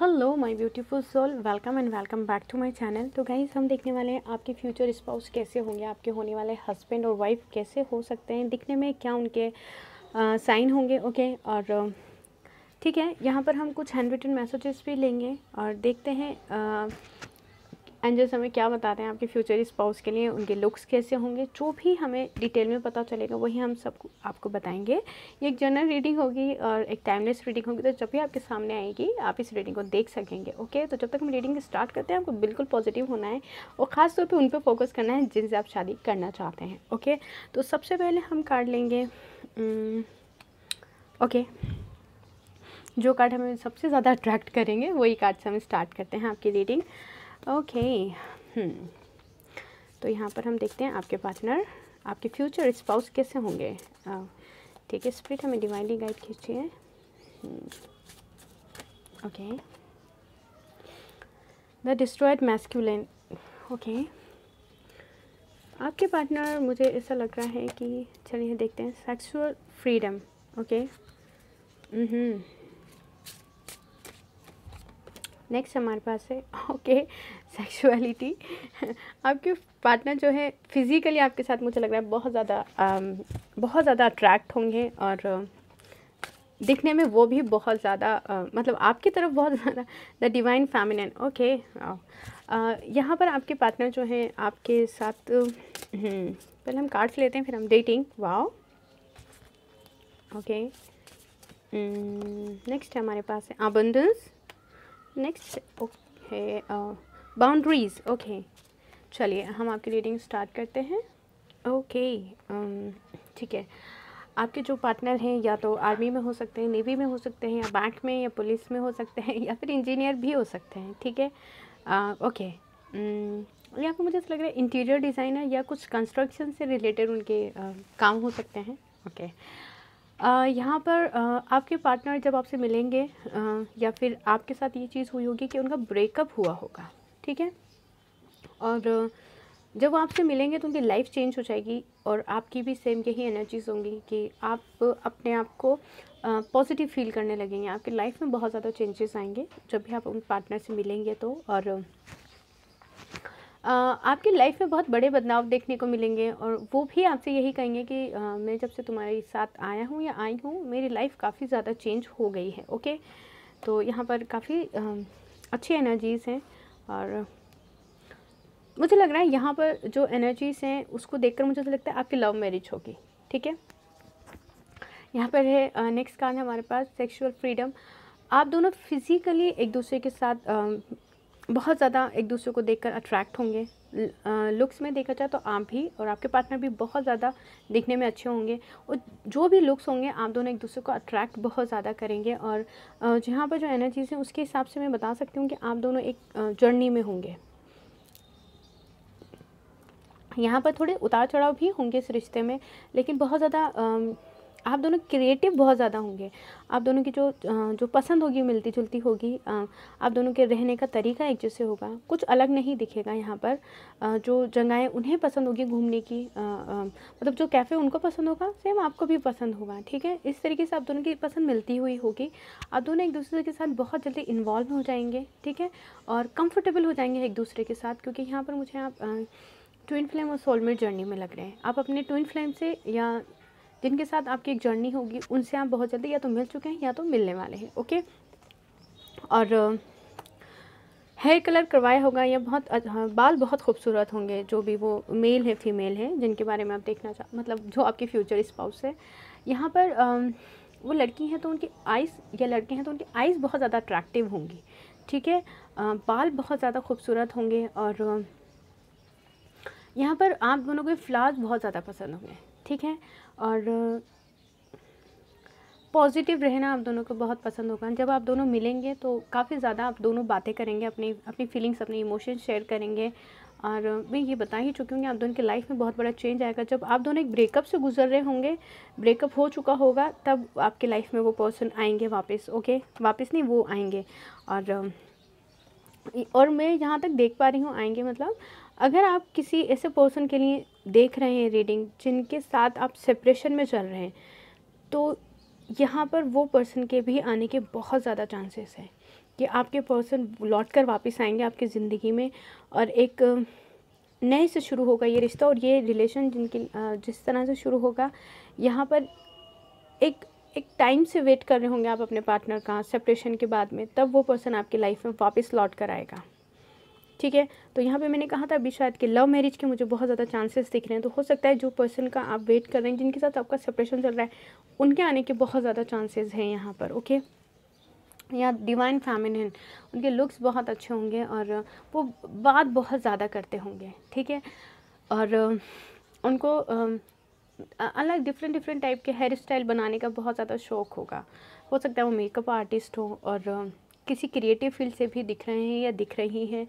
Hello my beautiful soul welcome and welcome back to my channel तो guys हम देखने वाले हैं आपके फ्यूचर स्पाउस कैसे होंगे आपके होने वाले हस्बैंड और वाइफ कैसे हो सकते हैं दिखने में क्या उनके साइन होंगे ओके और ठीक है यहाँ पर हम कुछ हैंड रिटन मैसेजेस भी लेंगे और देखते हैं आ, एंड जैसे हमें क्या बताते हैं आपके फ्यूचर स्पाउस के लिए उनके लुक्स कैसे होंगे जो भी हमें डिटेल में पता चलेगा वही हम सब आपको बताएंगे ये एक जनरल रीडिंग होगी और एक टाइमलेस रीडिंग होगी तो जब भी आपके सामने आएगी आप इस रीडिंग को देख सकेंगे ओके तो जब तक हम रीडिंग स्टार्ट करते हैं आपको बिल्कुल पॉजिटिव होना है और ख़ासतौर पर उन पर फोकस करना है जिनसे आप शादी करना चाहते हैं ओके तो सबसे पहले हम कार्ड लेंगे ओके जो कार्ड हमें सबसे ज़्यादा अट्रैक्ट करेंगे वही कार्ड से हम स्टार्ट करते हैं आपकी रीडिंग ओके hmm. तो यहाँ पर हम देखते हैं आपके पार्टनर आपके फ्यूचर स्पाउस कैसे होंगे ठीक है स्प्रिट हमें डिवाइनली गाइड खींचिए okay the destroyed masculine okay आपके पार्टनर मुझे ऐसा लग रहा है कि चलिए देखते हैं sexual freedom okay hmm next हमारे पास है ओके सेक्सुअलिटी आपके पार्टनर जो है फिज़िकली आपके साथ मुझे लग रहा है बहुत ज़्यादा um, बहुत ज़्यादा अट्रैक्ट होंगे और uh, दिखने में वो भी बहुत ज़्यादा uh, मतलब आपकी तरफ बहुत ज़्यादा द डिवाइन फैमिल ओके यहाँ पर आपके पार्टनर जो हैं आपके साथ हम्म, पहले हम कार्ड्स लेते हैं फिर हम डेटिंग वाओ ओके नेक्स्ट हमारे पास है abundance next okay boundaries okay चलिए हम आपकी रीडिंग स्टार्ट करते हैं ओके um, ठीक है आपके जो पार्टनर हैं या तो आर्मी में हो सकते हैं नेवी में हो सकते हैं या बैंक में या पुलिस में हो सकते हैं या फिर इंजीनियर भी हो सकते हैं ठीक है ओके uh, um, या फिर तो मुझे ऐसा लग रहा है इंटीरियर डिज़ाइनर या कुछ कंस्ट्रक्शन से रिलेटेड उनके आ, uh, काम हो सकते हैं ओके okay. यहाँ पर आपके पार्टनर जब आपसे मिलेंगे या फिर आपके साथ ये चीज़ हुई होगी कि उनका ब्रेकअप हुआ होगा ठीक है और जब वो आपसे मिलेंगे तो उनकी लाइफ चेंज हो जाएगी और आपकी भी सेम यही एनर्जीज होंगी कि आप अपने आप को पॉजिटिव फील करने लगेंगे आपकी लाइफ में बहुत ज़्यादा चेंजेस आएंगे जब भी आप उन पार्टनर से मिलेंगे तो और आपकी लाइफ में बहुत बड़े बदलाव देखने को मिलेंगे और वो भी आपसे यही कहेंगे कि आ, मैं जब से तुम्हारे साथ आया हूँ या आई हूँ मेरी लाइफ काफ़ी ज़्यादा चेंज हो गई है ओके तो यहाँ पर काफ़ी अच्छी एनर्जीज़ हैं और मुझे लग रहा है यहाँ पर जो एनर्जीज़ हैं उसको देखकर मुझे तो लगता है आपकी लव मैरिज होगी ठीक है यहाँ पर है नेक्स्ट कार्ड है हमारे पास सेक्सुअल फ्रीडम आप दोनों फिज़िकली एक दूसरे के साथ बहुत ज़्यादा एक दूसरे को देखकर अट्रैक्ट होंगे लुक्स में देखा जाए तो आप भी और आपके पार्टनर भी बहुत ज़्यादा दिखने में अच्छे होंगे और जो भी लुक्स होंगे आप दोनों एक दूसरे को अट्रैक्ट बहुत ज़्यादा करेंगे और जहाँ पर जो एनर्जीज़ हैं उसके हिसाब से मैं बता सकती हूँ कि आप दोनों एक जर्नी में होंगे यहाँ पर थोड़े उतार चढ़ाव भी होंगे इस रिश्ते में लेकिन बहुत ज़्यादा आप दोनों क्रिएटिव बहुत ज़्यादा होंगे आप दोनों की जो जो पसंद होगी मिलती जुलती होगी आप दोनों के रहने का तरीका एक जैसे होगा कुछ अलग नहीं दिखेगा यहाँ पर जो जगहें उन्हें पसंद होगी घूमने की मतलब जो कैफ़े उनको पसंद होगा सेम आपको भी पसंद होगा ठीक है इस तरीके से आप दोनों की पसंद मिलती हुई होगी आप दोनों एक दूसरे के साथ बहुत जल्दी इन्वॉल्व हो जाएंगे ठीक है और कम्फर्टेबल हो जाएंगे एक दूसरे के साथ क्योंकि यहाँ पर मुझे आप ट्विन फ्लेम और सोलमेट जर्नी में लग रहे हैं आप अपने ट्विन फ्लेम से या जिनके साथ आपकी एक जर्नी होगी उनसे आप बहुत जल्दी या तो मिल चुके हैं या तो मिलने वाले हैं ओके और हेयर कलर करवाया होगा या बहुत हाँ, बाल बहुत खूबसूरत होंगे जो भी वो मेल है फीमेल है जिनके बारे में आप देखना चाह मतलब जो आपके फ्यूचर स्पाउस है यहाँ पर वो लड़की हैं तो उनकी आइज़ या लड़के हैं तो उनकी आइज़ बहुत ज़्यादा अट्रैक्टिव होंगी ठीक है बाल बहुत ज़्यादा खूबसूरत होंगे और यहाँ पर आप दोनों को फ्लावर्स बहुत ज़्यादा पसंद होंगे ठीक है और पॉजिटिव रहना आप दोनों को बहुत पसंद होगा जब आप दोनों मिलेंगे तो काफ़ी ज़्यादा आप दोनों बातें करेंगे अपनी अपनी फीलिंग्स अपने इमोशन शेयर करेंगे और मैं ये बता ही चुकी हूँ कि आप दोनों की लाइफ में बहुत बड़ा चेंज आएगा जब आप दोनों एक ब्रेकअप से गुजर रहे होंगे ब्रेकअप हो चुका होगा तब आपके लाइफ में वो पर्सन आएंगे वापस ओके वापस नहीं वो आएंगे और और मैं यहाँ तक देख पा रही हूँ आएंगे मतलब अगर आप किसी ऐसे पर्सन के लिए देख रहे हैं रीडिंग जिनके साथ आप सेपरेशन में चल रहे हैं तो यहाँ पर वो पर्सन के भी आने के बहुत ज़्यादा चांसेस हैं कि आपके पर्सन लौट कर वापस आएंगे आपकी ज़िंदगी में और एक नए से शुरू होगा ये रिश्ता और ये रिलेशन जिनकी जिस तरह से शुरू होगा यहाँ पर एक एक टाइम से वेट कर रहे होंगे आप अपने पार्टनर का सेपरेशन के बाद में तब वो पर्सन आपकी लाइफ में वापस लौट कर आएगा ठीक है तो यहाँ पे मैंने कहा था अभी शायद कि लव मैरिज के मुझे बहुत ज़्यादा चांसेस दिख रहे हैं तो हो सकता है जो पर्सन का आप वेट कर रहे हैं जिनके साथ आपका सेपरेशन चल रहा है उनके आने के बहुत ज़्यादा चांसेस हैं यहाँ पर ओके या डिवाइन फैमिनिन उनके लुक्स बहुत अच्छे होंगे और वो बात बहुत ज़्यादा करते होंगे ठीक है और उनको अलग डिफरेंट डिफरेंट टाइप के हेयर स्टाइल बनाने का बहुत ज़्यादा शौक होगा हो सकता है वो मेकअप आर्टिस्ट हो और किसी क्रिएटिव फील्ड से भी दिख रहे हैं या दिख रही हैं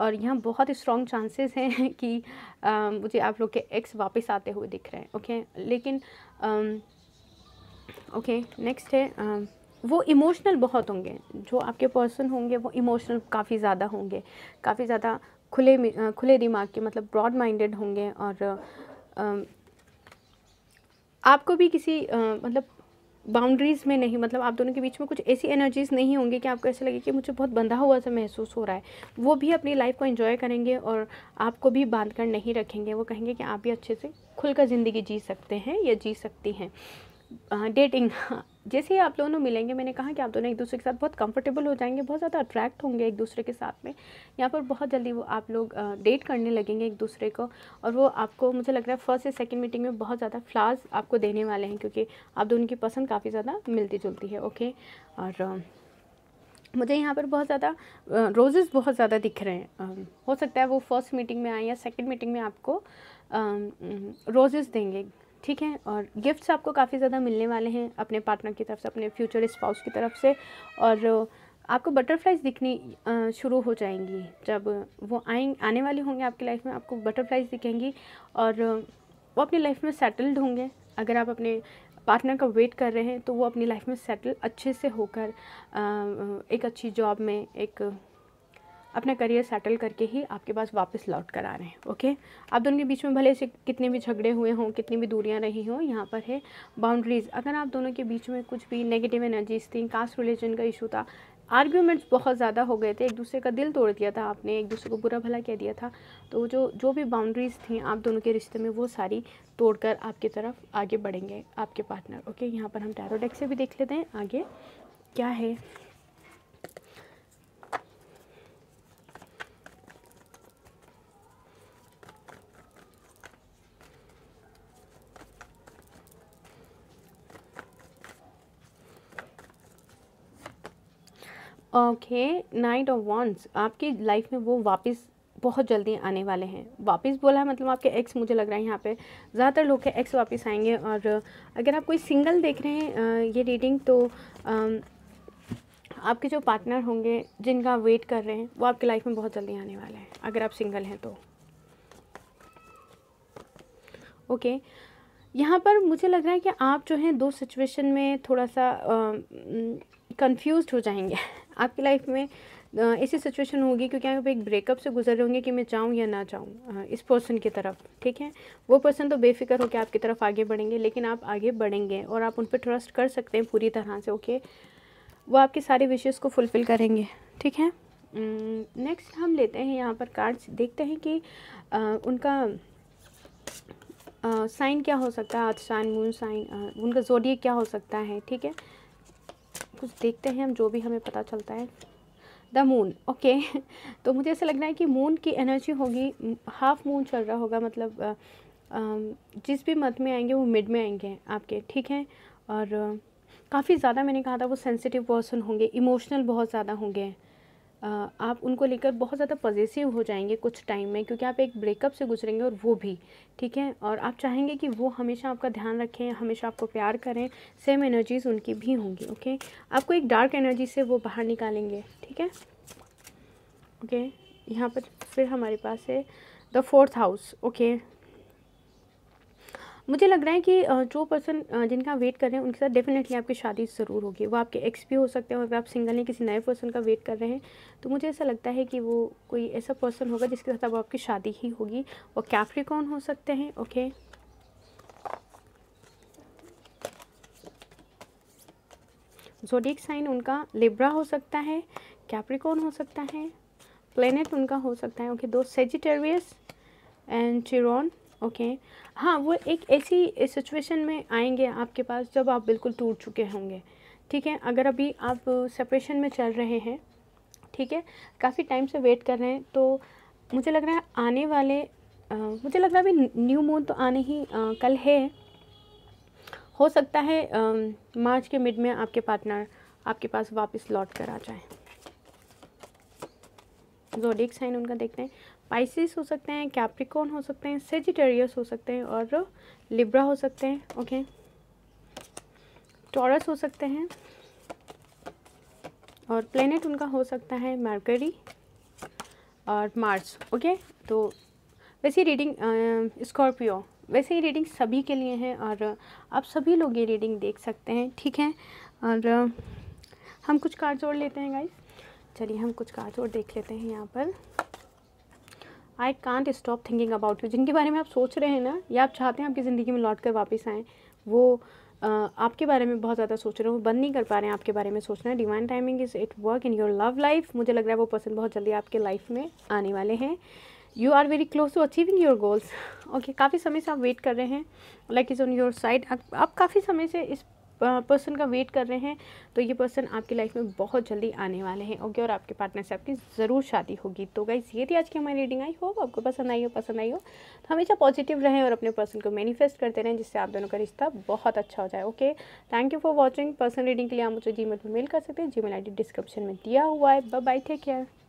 और यहाँ बहुत ही स्ट्रॉन्ग चांसेस हैं कि आ, मुझे आप लोग के एक्स वापस आते हुए दिख रहे हैं ओके लेकिन ओके नेक्स्ट है आ, वो इमोशनल बहुत होंगे जो आपके पर्सन होंगे वो इमोशनल काफ़ी ज़्यादा होंगे काफ़ी ज़्यादा खुले खुले दिमाग के मतलब ब्रॉड माइंडेड होंगे और आ, आपको भी किसी आ, मतलब बाउंड्रीज़ में नहीं मतलब आप दोनों के बीच में कुछ ऐसी एनर्जीज़ नहीं होंगी कि आपको ऐसा लगे कि मुझे बहुत बंधा हुआ सा महसूस हो रहा है वो भी अपनी लाइफ को इन्जॉय करेंगे और आपको भी बांध कर नहीं रखेंगे वो कहेंगे कि आप भी अच्छे से खुलकर ज़िंदगी जी सकते हैं या जी सकती हैं डेटिंग जैसे ही आप दोनों मिलेंगे मैंने कहा कि आप दोनों एक दूसरे के साथ बहुत कंफर्टेबल हो जाएंगे बहुत ज़्यादा अट्रैक्ट होंगे एक दूसरे के साथ में यहाँ पर बहुत जल्दी वो आप लोग डेट करने लगेंगे एक दूसरे को और वो आपको मुझे लग रहा है फर्स्ट या सेकेंड मीटिंग में बहुत ज़्यादा फ्लावर्स आपको देने वाले हैं क्योंकि आप दोनों की पसंद काफ़ी ज़्यादा मिलती जुलती है ओके और मुझे यहाँ पर बहुत ज़्यादा रोजेज़ बहुत ज़्यादा दिख रहे हैं हो सकता है वो फर्स्ट मीटिंग में आए या सेकेंड मीटिंग में आपको रोजेज़ देंगे ठीक है और गिफ्ट्स आपको काफ़ी ज़्यादा मिलने वाले हैं अपने पार्टनर की तरफ से अपने फ्यूचर स्पाउस की तरफ से और आपको बटरफ्लाइज दिखनी शुरू हो जाएंगी जब वो आए आने वाले होंगे आपकी लाइफ में आपको बटरफ्लाइज दिखेंगी और वो अपनी लाइफ में सेटल्ड होंगे अगर आप अपने पार्टनर का वेट कर रहे हैं तो वो अपनी लाइफ में सेटल अच्छे से होकर एक अच्छी जॉब में एक अपना करियर सेटल करके ही आपके पास वापस लौट कर आ रहे हैं ओके आप दोनों के बीच में भले से कितने भी झगड़े हुए हों कितनी भी दूरियाँ रही हों यहाँ पर है बाउंड्रीज़ अगर आप दोनों के बीच में कुछ भी नेगेटिव एनर्जीज थी कास्ट रिलीजन का इशू था आर्ग्यूमेंट्स बहुत ज़्यादा हो गए थे एक दूसरे का दिल तोड़ दिया था आपने एक दूसरे को बुरा भला कह दिया था तो जो जो भी बाउंड्रीज़ थी आप दोनों के रिश्ते में वो सारी तोड़कर आपकी तरफ आगे बढ़ेंगे आपके पार्टनर ओके यहाँ पर हम टैरोडेक्स से भी देख लेते हैं आगे क्या है ओके नाइट ऑफ वॉन्ट्स आपकी लाइफ में वो वापस बहुत जल्दी आने वाले हैं वापस बोला है मतलब आपके एक्स मुझे लग रहा है यहाँ पे ज़्यादातर लोग के एक्स वापस आएंगे और अगर आप कोई सिंगल देख रहे हैं ये रीडिंग तो आपके जो पार्टनर होंगे जिनका वेट कर रहे हैं वो आपकी लाइफ में बहुत जल्दी आने वाले हैं अगर आप सिंगल हैं तो ओके okay. यहाँ पर मुझे लग रहा है कि आप जो हैं दो सिचुएशन में थोड़ा सा कन्फ्यूज़ हो जाएंगे आपकी लाइफ में ऐसी सिचुएशन होगी क्योंकि आप एक ब्रेकअप से गुजर रहे होंगे कि मैं चाहूँ या ना चाहूँ इस पर्सन की तरफ ठीक है वो पर्सन तो बेफिक्र होकर आपकी तरफ आगे बढ़ेंगे लेकिन आप आगे बढ़ेंगे और आप उन पर ट्रस्ट कर सकते हैं पूरी तरह से ओके वो आपके सारे विशेज़ को फुलफ़िल करेंगे ठीक है नेक्स्ट हम लेते हैं यहाँ पर कार्ड्स देखते हैं कि आ, उनका साइन क्या हो सकता है अर्थ साइन मून साइन उनका जोड़िए क्या हो सकता है ठीक है कुछ देखते हैं हम जो भी हमें पता चलता है द मून ओके तो मुझे ऐसा लग रहा है कि मून की एनर्जी होगी हाफ मून चल रहा होगा मतलब जिस भी मत में आएंगे वो मिड में आएंगे आपके ठीक है और काफ़ी ज़्यादा मैंने कहा था वो सेंसिटिव पर्सन होंगे इमोशनल बहुत ज़्यादा होंगे आप उनको लेकर बहुत ज़्यादा पॉजिटिव हो जाएंगे कुछ टाइम में क्योंकि आप एक ब्रेकअप से गुजरेंगे और वो भी ठीक है और आप चाहेंगे कि वो हमेशा आपका ध्यान रखें हमेशा आपको प्यार करें सेम एनर्जीज़ उनकी भी होंगी ओके आपको एक डार्क एनर्जी से वो बाहर निकालेंगे ठीक है ओके यहाँ पर फिर हमारे पास है द फोर्थ हाउस ओके मुझे लग रहा है कि जो पर्सन जिनका वेट कर रहे हैं उनके साथ डेफिनेटली आपकी शादी ज़रूर होगी वो आपके एक्स भी हो सकते हैं और अगर आप सिंगल हैं किसी नए पर्सन का वेट कर रहे हैं तो मुझे ऐसा लगता है कि वो कोई ऐसा पर्सन होगा जिसके साथ अब आपकी शादी ही होगी और कैफ्रिकॉन हो सकते हैं ओके जोडिक साइन उनका लिब्रा हो सकता है कैप्रिकॉन हो सकता है प्लेनेट उनका हो सकता है ओके दो Sagittarius and Chiron okay okay. हाँ वो एक ऐसी सिचुएशन में आएंगे आपके पास जब आप बिल्कुल टूट चुके होंगे ठीक है अगर अभी आप सेपरेशन में चल रहे हैं ठीक है काफ़ी टाइम से वेट कर रहे हैं तो मुझे लग रहा है आने वाले आ, मुझे लग रहा है अभी न्यू मून तो आने ही आ, कल है हो सकता है आ, मार्च के मिड में आपके पार्टनर आपके पास वापस लौट कर आ जाए जोडिक साइन उनका देखते हैं पाइसिस हो सकते हैं कैप्रिकॉन हो सकते हैं सेजिटेरियस हो सकते हैं और लिब्रा हो सकते हैं ओके टॉरस हो सकते हैं और प्लेनेट उनका हो सकता है मार्करी और मार्स ओके तो ही रीडिंग स्कॉर्पियो वैसे ही रीडिंग सभी के लिए हैं और आप सभी लोग ये रीडिंग देख सकते हैं ठीक है और हम कुछ कार्ड जोड़ लेते हैं गाइस चलिए हम कुछ कार्ड जोड़ देख लेते हैं यहाँ पर I can't stop thinking about you जिनके बारे में आप सोच रहे हैं ना या आप चाहते हैं आपकी ज़िंदगी में लौट कर वापस आएँ वो आपके बारे में बहुत ज़्यादा सोच रहे हो बंद नहीं कर पा रहे हैं आपके बारे में सोचना है divine timing is it work in your love life मुझे लग रहा है वो पर्सन बहुत जल्दी आपके लाइफ में आने वाले हैं you are very close to achieving your goals okay काफ़ी समय से आप वेट कर रहे हैं like is on your side आप काफ़ी समय से इस पर्सन का वेट कर रहे हैं तो ये पर्सन आपकी लाइफ में बहुत जल्दी आने वाले हैं ओके और आपके पार्टनर से आपकी ज़रूर शादी होगी तो गाइज ये थी आज की हमारी रीडिंग आई होप आपको पसंद आई हो पसंद आई हो तो हमेशा पॉजिटिव रहें और अपने पर्सन को मैनिफेस्ट करते रहें जिससे आप दोनों का रिश्ता बहुत अच्छा हो जाए okay thank you for watching person reading के लिए आप मुझे जी मेल मेल कर सकते हैं जी मेल डिस्क्रिप्शन में दिया हुआ है बाय टेक केयर